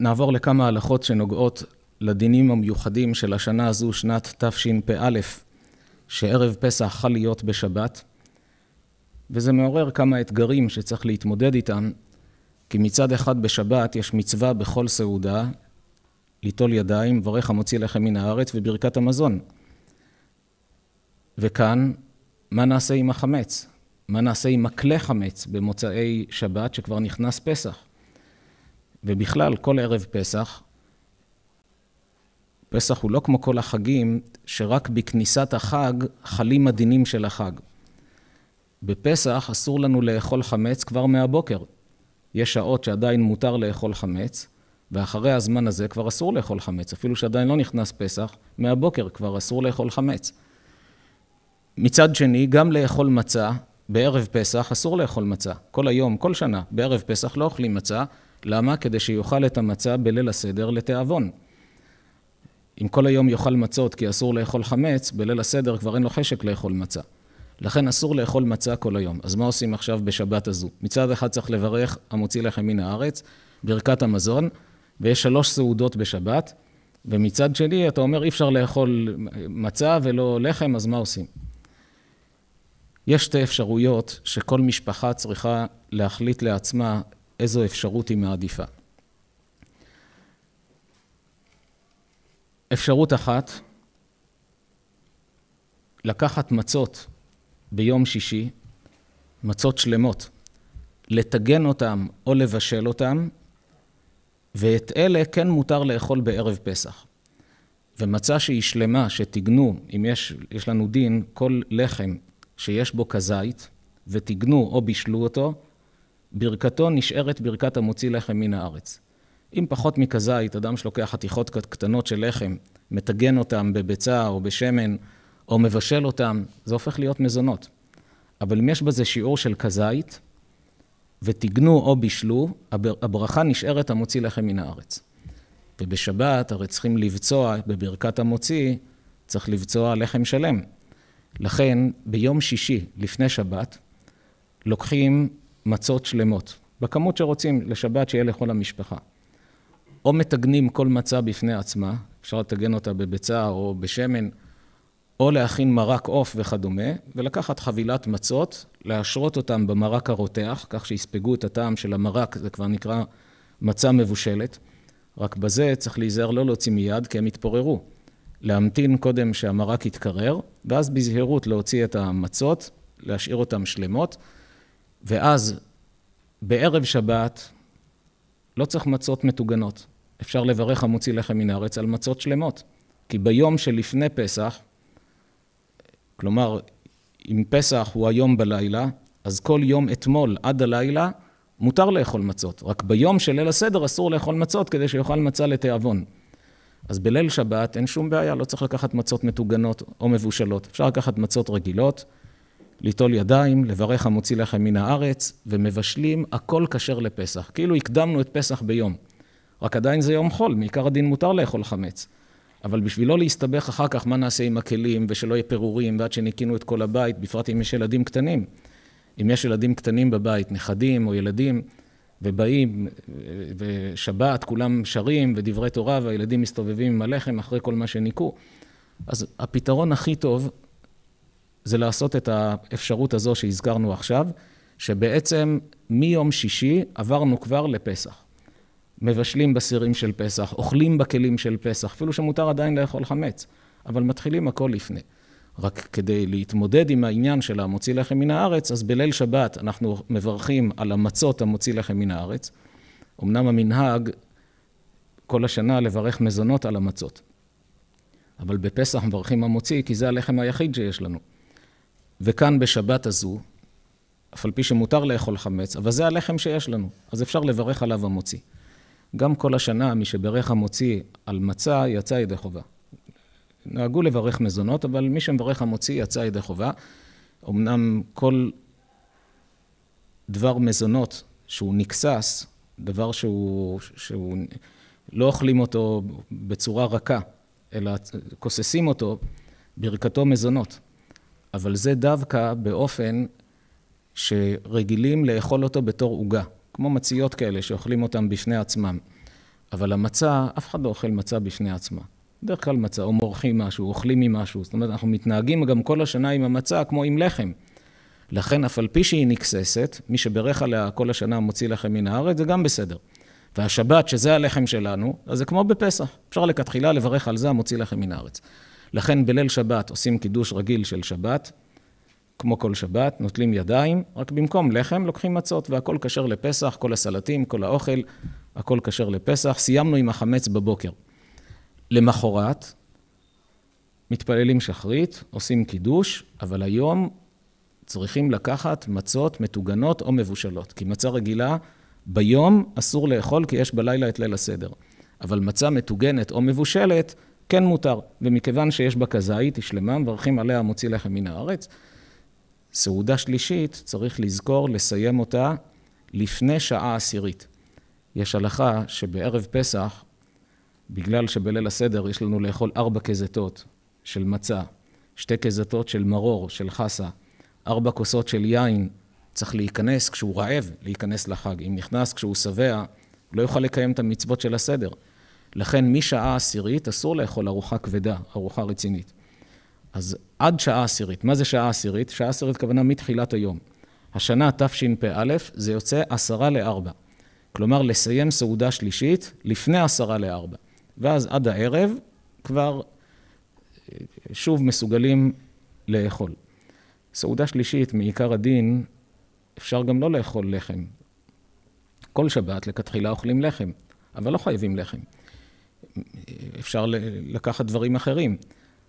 נעבור לכמה הלכות שנוגעות לדינים המיוחדים של השנה הזו, שנת תשפ"א, שערב פסח חל להיות בשבת, וזה מעורר כמה אתגרים שצריך להתמודד איתם, כי מצד אחד בשבת יש מצווה בכל סעודה, ליטול ידיים, ברך המוציא לחם מן הארץ וברכת המזון. וכאן, מה נעשה עם החמץ? מה נעשה עם מקלה חמץ במוצאי שבת שכבר נכנס פסח? ובכלל, כל ערב פסח, פסח הוא לא כמו כל החגים, שרק בכניסת החג חלים הדינים של החג. בפסח אסור לנו לאכול חמץ כבר מהבוקר. יש שעות שעדיין מותר לאכול חמץ, ואחרי הזמן הזה כבר אסור לאכול חמץ. אפילו שעדיין לא נכנס פסח, מהבוקר כבר אסור לאכול חמץ. מצד שני, גם לאכול מצה, בערב פסח אסור לאכול מצה. כל היום, כל שנה, בערב פסח לא אוכלים מצה, למה? כדי שיאכל את המצה בליל הסדר לתיאבון. אם כל היום יאכל מצות כי אסור לאכול חמץ, בליל הסדר כבר אין לו חשק לאכול מצה. לכן אסור לאכול מצה כל היום. אז מה עושים עכשיו בשבת הזו? מצד אחד צריך לברך המוציא לחם מן הארץ, ברכת המזון, ויש שלוש סעודות בשבת, ומצד שני אתה אומר אי אפשר לאכול מצה ולא לחם, אז מה עושים? יש שתי אפשרויות שכל משפחה צריכה להחליט לעצמה איזו אפשרות היא מעדיפה. אפשרות אחת, לקחת מצות ביום שישי, מצות שלמות, לטגן אותם או לבשל אותם, ואת אלה כן מותר לאכול בערב פסח. ומצה שהיא שלמה, שטיגנו, אם יש, יש לנו דין, כל לחם שיש בו כזית, וטיגנו או בישלו אותו, ברכתו נשארת ברכת המוציא לחם מן הארץ. אם פחות מכזית, אדם שלוקח חתיכות קטנות של לחם, מטגן אותם בביצה או בשמן, או מבשל אותם, זה הופך להיות מזונות. אבל אם יש בזה שיעור של כזית, וטיגנו או בישלו, הברכה נשארת המוציא לחם מן הארץ. ובשבת הרי צריכים לבצוע, בברכת המוציא, צריך לבצוע לחם שלם. לכן, ביום שישי לפני שבת, לוקחים מצות שלמות, בכמות שרוצים, לשבת שיהיה לכל המשפחה. או מטגנים כל מצה בפני עצמה, אפשר לטגן אותה בביצה או בשמן, או להכין מרק עוף וכדומה, ולקחת חבילת מצות, להשרות אותם במרק הרותח, כך שיספגו את הטעם של המרק, זה כבר נקרא מצה מבושלת. רק בזה צריך להיזהר לא להוציא מיד, כי הם יתפוררו. להמתין קודם שהמרק יתקרר, ואז בזהירות להוציא את המצות, להשאיר אותן שלמות. ואז בערב שבת לא צריך מצות מטוגנות. אפשר לברך המוציא לחם מן הארץ על מצות שלמות. כי ביום שלפני פסח, כלומר, אם פסח הוא היום בלילה, אז כל יום אתמול עד הלילה מותר לאכול מצות. רק ביום של ליל הסדר אסור לאכול מצות כדי שיאכל מצה לתיאבון. אז בליל שבת אין שום בעיה, לא צריך לקחת מצות מטוגנות או מבושלות. אפשר לקחת מצות רגילות, ליטול ידיים, לברך המוציא לחם מן הארץ, ומבשלים הכל כשר לפסח. כאילו הקדמנו את פסח ביום. רק עדיין זה יום חול, מעיקר הדין מותר לאכול חמץ. אבל בשביל לא להסתבך אחר כך מה נעשה עם הכלים, ושלא יהיה פירורים, ועד שניקינו את כל הבית, בפרט אם יש ילדים קטנים. אם יש ילדים קטנים בבית, נכדים או ילדים, ובאים, ושבת, כולם שרים, ודברי תורה, והילדים מסתובבים עם הלחם אחרי כל מה שניקו. אז הפתרון הכי טוב זה לעשות את האפשרות הזו שהזכרנו עכשיו, שבעצם מיום שישי עברנו כבר לפסח. מבשלים בסירים של פסח, אוכלים בכלים של פסח, אפילו שמותר עדיין לאכול חמץ, אבל מתחילים הכל לפני. רק כדי להתמודד עם העניין של המוציא לחם מן הארץ, אז בליל שבת אנחנו מברכים על המצות המוציא לחם מן הארץ. אמנם המנהג כל השנה לברך מזונות על המצות, אבל בפסח מברכים המוציא כי זה הלחם היחיד שיש לנו. וכאן בשבת הזו, אף על פי שמותר לאכול חמץ, אבל זה הלחם שיש לנו, אז אפשר לברך עליו המוציא. גם כל השנה, מי שברך המוציא על מצה, יצא ידי חובה. נהגו לברך מזונות, אבל מי שמברך המוציא יצא ידי חובה. אמנם כל דבר מזונות שהוא נקסס, דבר שהוא, שהוא לא אוכלים אותו בצורה רכה, אלא כוססים אותו, ברכתו מזונות. אבל זה דווקא באופן שרגילים לאכול אותו בתור עוגה, כמו מציות כאלה שאוכלים אותם בפני עצמם. אבל המצה, אף אחד לא אוכל מצה בפני עצמה. בדרך כלל מצה, או מורחים משהו, אוכלים ממשהו. זאת אומרת, אנחנו מתנהגים גם כל השנה עם המצה כמו עם לחם. לכן, אף על פי שהיא נגססת, מי שברך עליה כל השנה מוציא לחם מן הארץ, זה גם בסדר. והשבת, שזה הלחם שלנו, אז זה כמו בפסח. אפשר לכתחילה לברך על זה המוציא לחם מן הארץ. לכן בליל שבת עושים קידוש רגיל של שבת, כמו כל שבת, נוטלים ידיים, רק במקום לחם לוקחים מצות, והכל כשר לפסח, כל הסלטים, כל האוכל, הכל כשר לפסח. סיימנו עם החמץ בבוקר. למחרת, מתפללים שחרית, עושים קידוש, אבל היום צריכים לקחת מצות מטוגנות או מבושלות, כי מצה רגילה ביום אסור לאכול כי יש בלילה את ליל הסדר. אבל מצה מטוגנת או מבושלת, כן מותר, ומכיוון שיש בה כזית, היא שלמה, מברכים עליה המוציא לחם מן הארץ. סעודה שלישית, צריך לזכור לסיים אותה לפני שעה עשירית. יש הלכה שבערב פסח, בגלל שבליל הסדר יש לנו לאכול ארבע כזתות של מצה, שתי כזתות של מרור, של חסה, ארבע כוסות של יין, צריך להיכנס כשהוא רעב, להיכנס לחג. אם נכנס כשהוא שבע, לא יוכל לקיים את המצוות של הסדר. לכן משעה עשירית אסור לאכול ארוחה כבדה, ארוחה רצינית. אז עד שעה עשירית. מה זה שעה עשירית? שעה עשירית כוונה מתחילת היום. השנה תשפ"א זה יוצא עשרה לארבע. כלומר, לסיים סעודה שלישית לפני עשרה לארבע. ואז עד הערב כבר אה, שוב מסוגלים לאכול. סעודה שלישית, מעיקר הדין, אפשר גם לא לאכול לחם. כל שבת לכתחילה אוכלים לחם, אבל לא חייבים לחם. אפשר לקחת דברים אחרים.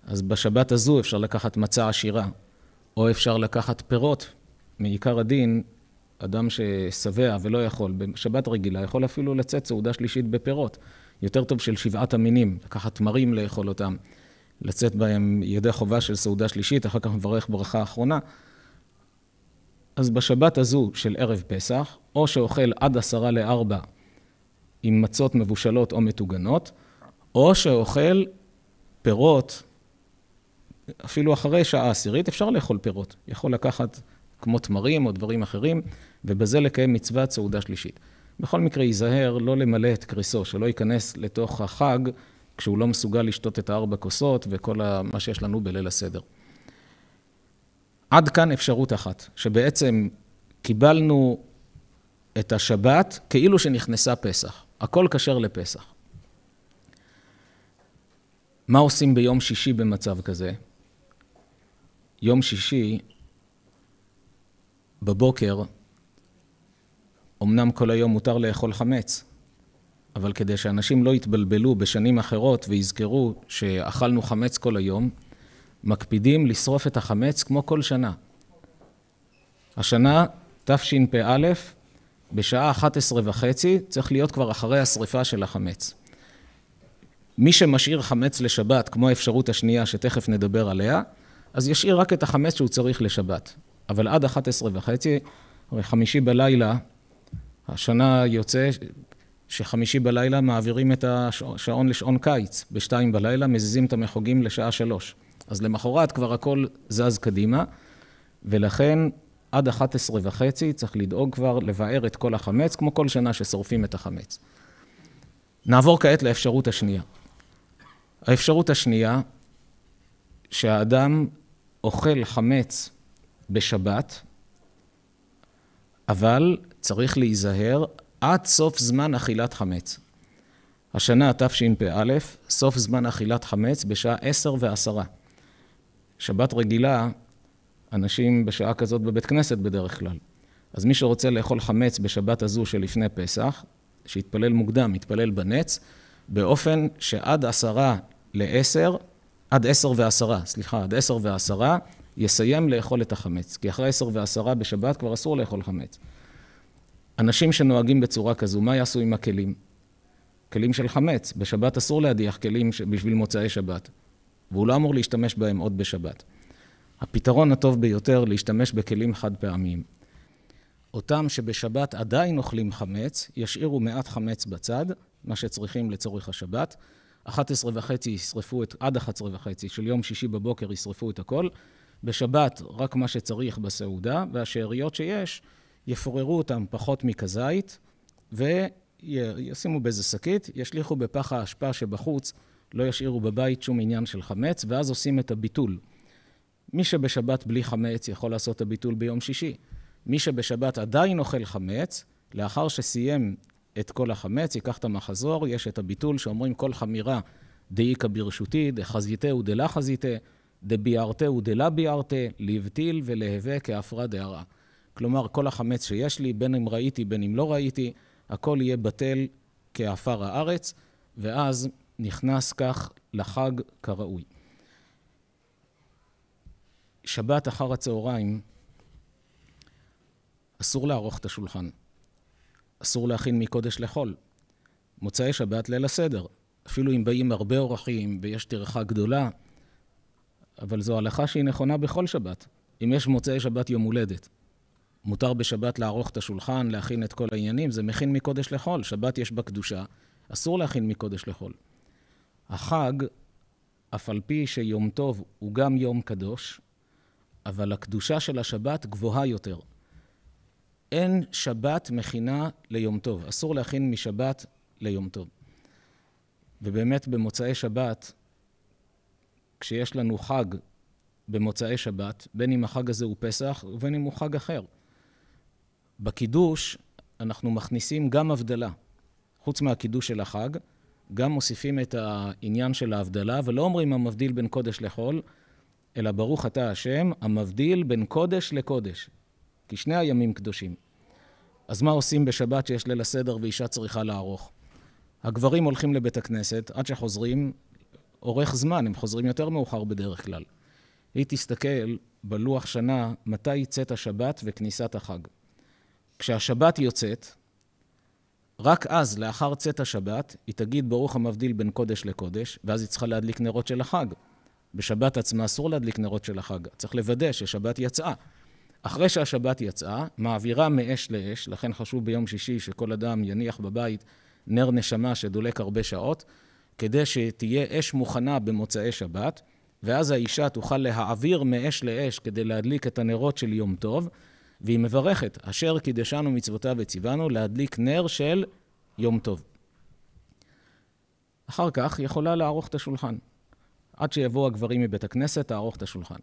אז בשבת הזו אפשר לקחת מצה עשירה, או אפשר לקחת פירות. מעיקר הדין, אדם ששבע ולא יכול, בשבת רגילה, יכול אפילו לצאת סעודה שלישית בפירות. יותר טוב של שבעת המינים, לקחת תמרים לאכול אותם, לצאת בהם ידי חובה של סעודה שלישית, אחר כך מברך ברכה אחרונה. אז בשבת הזו של ערב פסח, או שאוכל עד עשרה לארבע עם מצות מבושלות או מטוגנות, או שאוכל פירות, אפילו אחרי שעה עשירית אפשר לאכול פירות. יכול לקחת כמו תמרים או דברים אחרים, ובזה לקיים מצוות סעודה שלישית. בכל מקרה, ייזהר לא למלא את קריסו, שלא ייכנס לתוך החג כשהוא לא מסוגל לשתות את הארבע כוסות וכל מה שיש לנו בליל הסדר. עד כאן אפשרות אחת, שבעצם קיבלנו את השבת כאילו שנכנסה פסח. הכל כשר לפסח. מה עושים ביום שישי במצב כזה? יום שישי, בבוקר, אמנם כל היום מותר לאכול חמץ, אבל כדי שאנשים לא יתבלבלו בשנים אחרות ויזכרו שאכלנו חמץ כל היום, מקפידים לשרוף את החמץ כמו כל שנה. השנה, תשפ"א, בשעה 11 וחצי, צריך להיות כבר אחרי השריפה של החמץ. מי שמשאיר חמץ לשבת, כמו האפשרות השנייה שתכף נדבר עליה, אז ישאיר רק את החמץ שהוא צריך לשבת. אבל עד 11 וחצי, הרי חמישי בלילה, השנה יוצא שחמישי בלילה מעבירים את השעון לשעון קיץ, בשתיים בלילה מזיזים את המחוגים לשעה שלוש. אז למחרת כבר הכל זז קדימה, ולכן עד 11 וחצי צריך לדאוג כבר לבער את כל החמץ, כמו כל שנה ששורפים את החמץ. נעבור כעת לאפשרות השנייה. האפשרות השנייה, שהאדם אוכל חמץ בשבת, אבל צריך להיזהר עד סוף זמן אכילת חמץ. השנה תשפ"א, סוף זמן אכילת חמץ בשעה עשר ועשרה. שבת רגילה, אנשים בשעה כזאת בבית כנסת בדרך כלל. אז מי שרוצה לאכול חמץ בשבת הזו שלפני פסח, שיתפלל מוקדם, יתפלל בנץ, באופן שעד עשרה ל-10, עד 10 ו-10, סליחה, עד 10 ו-10, יסיים לאכול את החמץ. כי אחרי 10 ו-10 בשבת כבר אסור לאכול חמץ. אנשים שנוהגים בצורה כזו, מה יעשו עם הכלים? כלים של חמץ. בשבת אסור להדיח כלים בשביל מוצאי שבת, והוא לא אמור להשתמש בהם עוד בשבת. הפתרון הטוב ביותר, להשתמש בכלים חד פעמיים. אותם שבשבת עדיין אוכלים חמץ, ישאירו מעט חמץ בצד, מה שצריכים לצורך השבת, 11 וחצי ישרפו את, עד 11 וחצי של יום שישי בבוקר ישרפו את הכל. בשבת, רק מה שצריך בסעודה, והשאריות שיש, יפוררו אותם פחות מכזית, וישימו באיזה שקית, ישליכו בפח האשפה שבחוץ, לא ישאירו בבית שום עניין של חמץ, ואז עושים את הביטול. מי שבשבת בלי חמץ יכול לעשות את הביטול ביום שישי. מי שבשבת עדיין אוכל חמץ, לאחר שסיים את כל החמץ, ייקח את המחזור, יש את הביטול שאומרים כל חמירה דאיכא ברשותי, דחזיתהו דלה חזיתה, דביארתהו דלה ביארתה, להבטיל ולהווה כהפרה דהרה. כלומר, כל החמץ שיש לי, בין אם ראיתי, בין אם לא ראיתי, הכל יהיה בטל כעפר הארץ, ואז נכנס כך לחג כראוי. שבת אחר הצהריים אסור לערוך את השולחן. אסור להכין מקודש לחול. מוצאי שבת, ליל הסדר. אפילו אם באים הרבה אורחים ויש טרחה גדולה, אבל זו הלכה שהיא נכונה בכל שבת. אם יש מוצאי שבת יום הולדת, מותר בשבת לערוך את השולחן, להכין את כל העניינים, זה מכין מקודש לחול. שבת יש בה קדושה, אסור להכין מקודש לחול. החג, אף על פי שיום טוב הוא גם יום קדוש, אבל הקדושה של השבת גבוהה יותר. אין שבת מכינה ליום טוב. אסור להכין משבת ליום טוב. ובאמת במוצאי שבת, כשיש לנו חג במוצאי שבת, בין אם החג הזה הוא פסח ובין אם הוא חג אחר. בקידוש אנחנו מכניסים גם הבדלה. חוץ מהקידוש של החג, גם מוסיפים את העניין של ההבדלה, ולא אומרים המבדיל בין קודש לחול, אלא ברוך אתה השם, המבדיל בין קודש לקודש. כי שני הימים קדושים. אז מה עושים בשבת שיש ליל הסדר ואישה צריכה לערוך? הגברים הולכים לבית הכנסת, עד שחוזרים, אורך זמן, הם חוזרים יותר מאוחר בדרך כלל. היא תסתכל בלוח שנה מתי יצאת השבת וכניסת החג. כשהשבת יוצאת, רק אז, לאחר צאת השבת, היא תגיד ברוך המבדיל בין קודש לקודש, ואז היא צריכה להדליק נרות של החג. בשבת עצמה אסור להדליק נרות של החג, צריך לוודא ששבת יצאה. אחרי שהשבת יצאה, מעבירה מאש לאש, לכן חשוב ביום שישי שכל אדם יניח בבית נר נשמה שדולק הרבה שעות, כדי שתהיה אש מוכנה במוצאי שבת, ואז האישה תוכל להעביר מאש לאש כדי להדליק את הנרות של יום טוב, והיא מברכת, אשר קידשנו מצוותיו וציוונו להדליק נר של יום טוב. אחר כך יכולה לערוך את השולחן. עד שיבואו הגברים מבית הכנסת, תערוך את השולחן.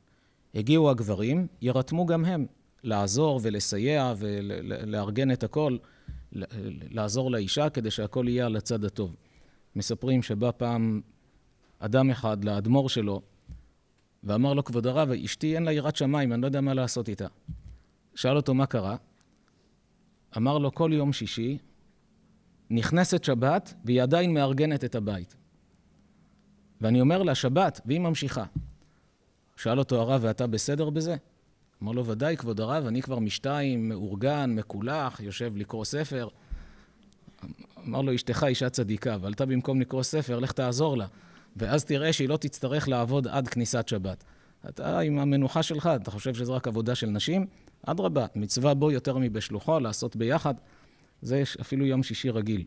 הגיעו הגברים, יירתמו גם הם לעזור ולסייע ולארגן את הכל, לעזור לאישה כדי שהכל יהיה על הצד הטוב. מספרים שבא פעם אדם אחד לאדמו"ר שלו ואמר לו, כבוד הרב, אשתי אין לה יראת שמיים, אני לא יודע מה לעשות איתה. שאל אותו מה קרה, אמר לו, כל יום שישי נכנסת שבת והיא עדיין מארגנת את הבית. ואני אומר לה, שבת, והיא ממשיכה. שאל אותו הרב, ואתה בסדר בזה? אמר לו, ודאי, כבוד הרב, אני כבר משתיים, מאורגן, מקולח, יושב לקרוא ספר. אמר לו, אשתך אישה צדיקה, אבל אתה במקום לקרוא ספר, לך תעזור לה. ואז תראה שהיא לא תצטרך לעבוד עד כניסת שבת. אתה עם המנוחה שלך, אתה חושב שזו רק עבודה של נשים? אדרבה, מצווה בו יותר מבשלוחו, לעשות ביחד. זה אפילו יום שישי רגיל.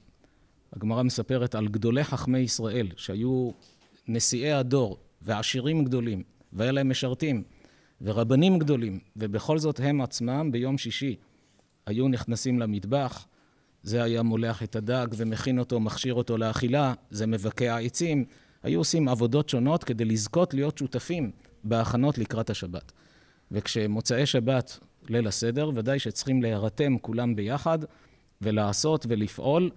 הגמרא מספרת על גדולי חכמי ישראל, שהיו נשיאי הדור ועשירים גדולים. והיה להם משרתים, ורבנים גדולים, ובכל זאת הם עצמם ביום שישי היו נכנסים למטבח, זה היה מולח את הדג ומכין אותו, מכשיר אותו לאכילה, זה מבקע עצים, היו עושים עבודות שונות כדי לזכות להיות שותפים בהכנות לקראת השבת. וכשמוצאי שבת, ליל הסדר, ודאי שצריכים להירתם כולם ביחד ולעשות ולפעול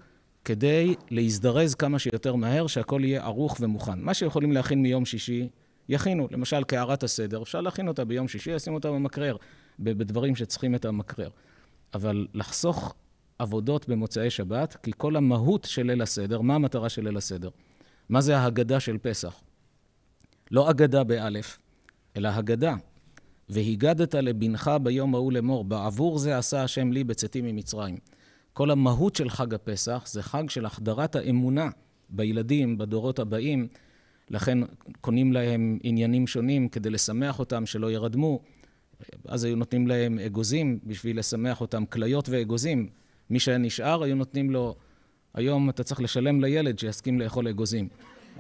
כדי להזדרז כמה שיותר מהר, שהכל יהיה ערוך ומוכן. מה שיכולים להכין מיום שישי יכינו. למשל, קערת הסדר, אפשר להכין אותה ביום שישי, ישים אותה במקרר, בדברים שצריכים את המקרר. אבל לחסוך עבודות במוצאי שבת, כי כל המהות של ליל הסדר, מה המטרה של ליל הסדר? מה זה ההגדה של פסח? לא אגדה באלף, אלא הגדה. והגדת לבנך ביום ההוא לאמור, בעבור זה עשה השם לי בצאתי ממצרים. כל המהות של חג הפסח זה חג של החדרת האמונה בילדים, בדורות הבאים, לכן קונים להם עניינים שונים כדי לשמח אותם, שלא ירדמו. אז היו נותנים להם אגוזים בשביל לשמח אותם, כליות ואגוזים. מי שהיה נשאר, היו נותנים לו, היום אתה צריך לשלם לילד שיסכים לאכול אגוזים.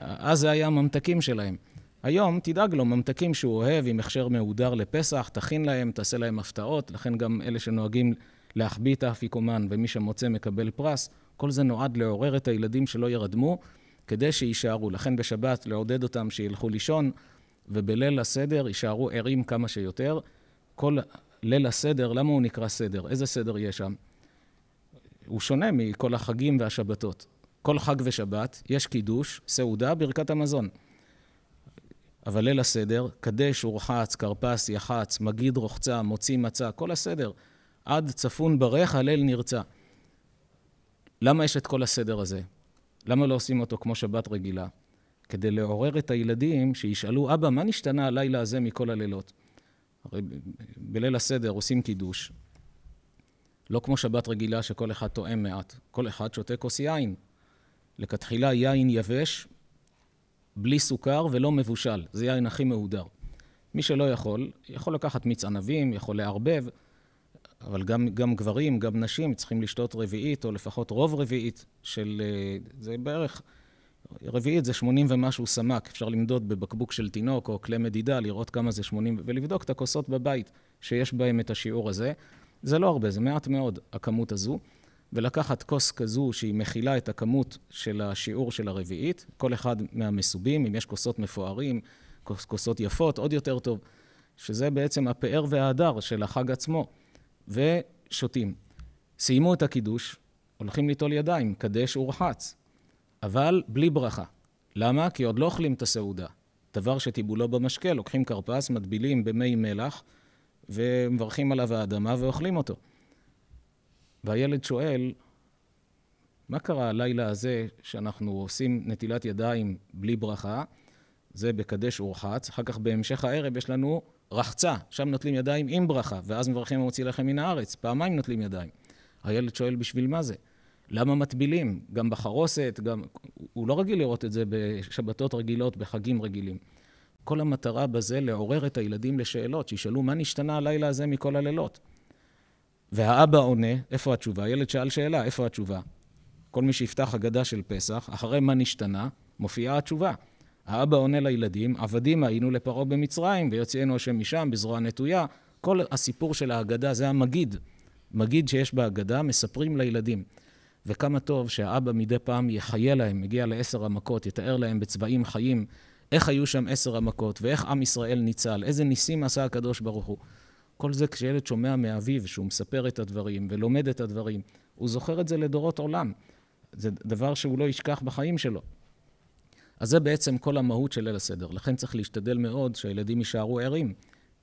אז זה היה הממתקים שלהם. היום תדאג לו ממתקים שהוא אוהב, עם הכשר מהודר לפסח, תכין להם, תעשה להם הפתעות, לכן גם אלה שנוהגים להחביא את האפיקומן, ומי שמוצא מקבל פרס, כל זה נועד לעורר את הילדים שלא ירדמו. כדי שיישארו. לכן בשבת לעודד אותם שילכו לישון, ובליל הסדר יישארו ערים כמה שיותר. כל ליל הסדר, למה הוא נקרא סדר? איזה סדר יש שם? הוא שונה מכל החגים והשבתות. כל חג ושבת יש קידוש, סעודה, ברכת המזון. אבל ליל הסדר, קדש, ורחץ, כרפס, יחץ, מגיד, רוחצה, מוציא, מצה, כל הסדר. עד צפון ברך, הלל נרצה. למה יש את כל הסדר הזה? למה לא עושים אותו כמו שבת רגילה? כדי לעורר את הילדים שישאלו, אבא, מה נשתנה הלילה הזה מכל הלילות? הרי בליל הסדר עושים קידוש. לא כמו שבת רגילה שכל אחד טועם מעט, כל אחד שותה כוס יין. לכתחילה יין יבש, בלי סוכר ולא מבושל, זה יין הכי מהודר. מי שלא יכול, יכול לקחת מיץ ענבים, יכול לערבב, אבל גם, גם גברים, גם נשים צריכים לשתות רביעית, או לפחות רוב רביעית של... אה, זה בערך... רביעית זה 80 ומשהו סמ"ק, אפשר למדוד בבקבוק של תינוק או כלי מדידה, לראות כמה זה 80, ולבדוק את הכוסות בבית שיש בהם את השיעור הזה. זה לא הרבה, זה מעט מאוד, הכמות הזו. ולקחת כוס כזו שהיא מכילה את הכמות של השיעור של הרביעית, כל אחד מהמסובים, אם יש כוסות מפוארים, כוס, כוסות יפות, עוד יותר טוב, שזה בעצם הפאר וההדר של החג עצמו. ושותים. סיימו את הקידוש, הולכים ליטול ידיים, קדש ורחץ, אבל בלי ברכה. למה? כי עוד לא אוכלים את הסעודה. דבר שטיבולו במשקה, לוקחים כרפס, מטבילים במי מלח, ומברכים עליו האדמה ואוכלים אותו. והילד שואל, מה קרה הלילה הזה שאנחנו עושים נטילת ידיים בלי ברכה? זה בקדש ורחץ. אחר כך בהמשך הערב יש לנו רחצה, שם נוטלים ידיים עם ברכה, ואז מברכים המוציא לחם מן הארץ, פעמיים נוטלים ידיים. הילד שואל בשביל מה זה? למה מטבילים? גם בחרוסת, גם... הוא לא רגיל לראות את זה בשבתות רגילות, בחגים רגילים. כל המטרה בזה לעורר את הילדים לשאלות, שישאלו מה נשתנה הלילה הזה מכל הלילות. והאבא עונה, איפה התשובה? הילד שאל שאלה, איפה התשובה? כל מי שיפתח הגדה של פסח, אחרי מה נשתנה, מופיעה התשובה. האבא עונה לילדים, עבדים היינו לפרעה במצרים, ויוציאנו השם משם בזרוע נטויה. כל הסיפור של ההגדה זה המגיד. מגיד שיש בהגדה, מספרים לילדים. וכמה טוב שהאבא מדי פעם יחיה להם, מגיע לעשר המכות, יתאר להם בצבעים חיים איך היו שם עשר המכות, ואיך עם ישראל ניצל, איזה ניסים עשה הקדוש ברוך הוא. כל זה כשילד שומע מאביו שהוא מספר את הדברים ולומד את הדברים, הוא זוכר את זה לדורות עולם. זה דבר שהוא לא ישכח בחיים שלו. אז זה בעצם כל המהות של ליל הסדר. לכן צריך להשתדל מאוד שהילדים יישארו ערים,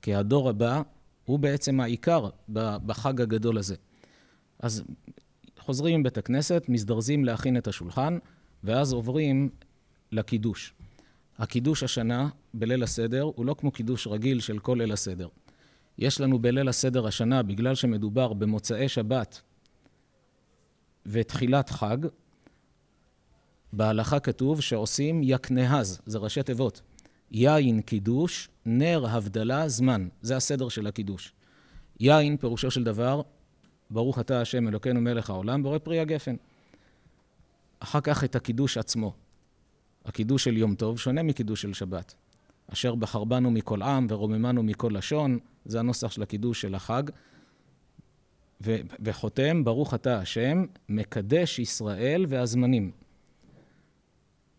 כי הדור הבא הוא בעצם העיקר בחג הגדול הזה. אז חוזרים מבית הכנסת, מזדרזים להכין את השולחן, ואז עוברים לקידוש. הקידוש השנה בליל הסדר הוא לא כמו קידוש רגיל של כל ליל הסדר. יש לנו בליל הסדר השנה, בגלל שמדובר במוצאי שבת ותחילת חג, בהלכה כתוב שעושים יקנהז, זה ראשי תיבות. יין קידוש, נר הבדלה, זמן. זה הסדר של הקידוש. יין, פירושו של דבר, ברוך אתה השם אלוקינו מלך העולם, בורא פרי הגפן. אחר כך את הקידוש עצמו. הקידוש של יום טוב שונה מקידוש של שבת. אשר בחרבנו מכל עם ורוממנו מכל לשון, זה הנוסח של הקידוש של החג. ו- וחותם, ברוך אתה השם, מקדש ישראל והזמנים.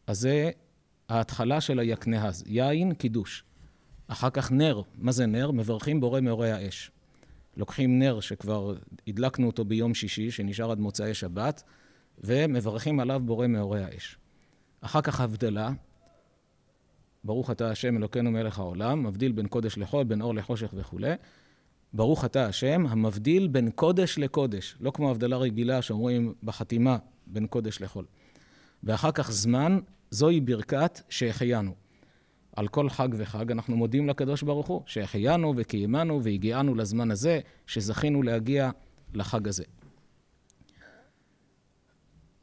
אז זה ההתחלה של היקנהז, יין, קידוש. אחר כך נר, מה זה נר? מברכים בורא מאורי האש. לוקחים נר שכבר הדלקנו אותו ביום שישי, שנשאר עד מוצאי שבת, ומברכים עליו בורא מאורי האש. אחר כך הבדלה, ברוך אתה השם אלוקינו מלך העולם, מבדיל בין קודש לחול, בין אור לחושך וכולי. ברוך אתה השם, המבדיל בין קודש לקודש, לא כמו הבדלה רגילה שאומרים בחתימה בין קודש לחול. ואחר כך זמן, זוהי ברכת שהחיינו. על כל חג וחג אנחנו מודים לקדוש ברוך הוא, שהחיינו וקיימנו והגיענו לזמן הזה, שזכינו להגיע לחג הזה.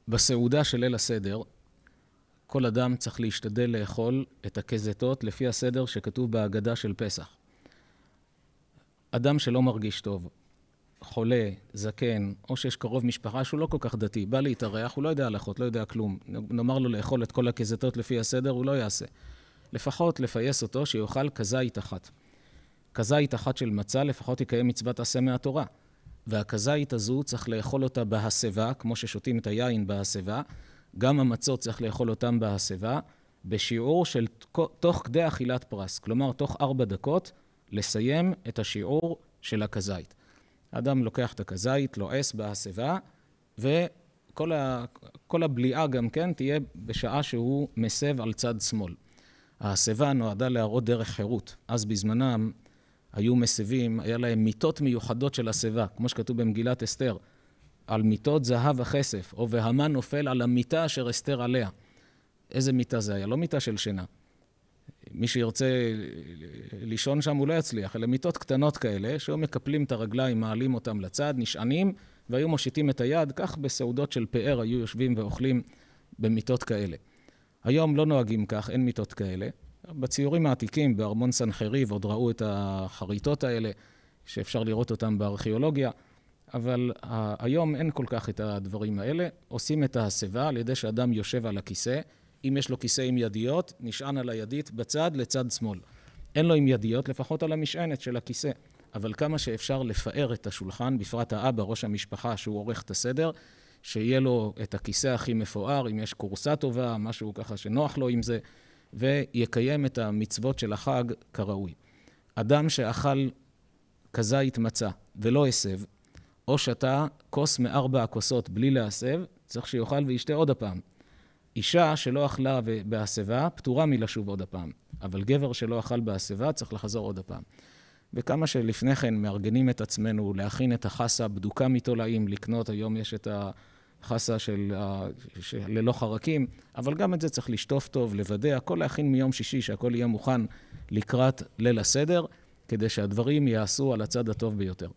בסעודה של ליל הסדר, כל אדם צריך להשתדל לאכול את הכזתות לפי הסדר שכתוב בהגדה של פסח. אדם שלא מרגיש טוב, חולה, זקן, או שיש קרוב משפחה שהוא לא כל כך דתי, בא להתארח, הוא לא יודע הלכות, לא יודע כלום. נאמר לו לאכול את כל הכזתות לפי הסדר, הוא לא יעשה. לפחות לפייס אותו שיאכל כזית אחת. כזית אחת של מצה, לפחות יקיים מצוות עשה מהתורה. והכזית הזו, צריך לאכול אותה בהסבה, כמו ששותים את היין בהסבה, גם המצות צריך לאכול אותן בהסבה, בשיעור של תוך כדי אכילת פרס. כלומר, תוך ארבע דקות לסיים את השיעור של הכזית. האדם לוקח את הכזית, לועס בהסבה, וכל ה, הבליעה גם כן תהיה בשעה שהוא מסב על צד שמאל. ההסיבה נועדה להראות דרך חירות. אז בזמנם היו מסבים, היה להם מיטות מיוחדות של הסיבה, כמו שכתוב במגילת אסתר, על מיטות זהב הכסף, או והמן נופל על המיטה אשר אסתר עליה. איזה מיטה זה היה? לא מיטה של שינה. מי שירצה לישון שם הוא לא יצליח, אלה מיטות קטנות כאלה, שהיו מקפלים את הרגליים, מעלים אותם לצד, נשענים, והיו מושיטים את היד, כך בסעודות של פאר היו יושבים ואוכלים במיטות כאלה. היום לא נוהגים כך, אין מיטות כאלה. בציורים העתיקים, בארמון סנחריב, עוד ראו את החריטות האלה, שאפשר לראות אותן בארכיאולוגיה, אבל היום אין כל כך את הדברים האלה. עושים את ההסבה על ידי שאדם יושב על הכיסא. אם יש לו כיסא עם ידיות, נשען על הידית בצד לצד שמאל. אין לו עם ידיות, לפחות על המשענת של הכיסא. אבל כמה שאפשר לפאר את השולחן, בפרט האבא, ראש המשפחה, שהוא עורך את הסדר, שיהיה לו את הכיסא הכי מפואר, אם יש כורסה טובה, משהו ככה שנוח לו עם זה, ויקיים את המצוות של החג כראוי. אדם שאכל כזית מצה ולא הסב, או שתה כוס מארבע הכוסות בלי להסב, צריך שיאכל וישתה עוד הפעם. אישה שלא אכלה בהסבה, פטורה מלשוב עוד הפעם. אבל גבר שלא אכל בהסבה, צריך לחזור עוד הפעם. וכמה שלפני כן מארגנים את עצמנו להכין את החסה בדוקה מתולעים, לקנות, היום יש את החסה של, של ללא חרקים, אבל גם את זה צריך לשטוף טוב, לוודא, הכל להכין מיום שישי, שהכל יהיה מוכן לקראת ליל הסדר, כדי שהדברים ייעשו על הצד הטוב ביותר.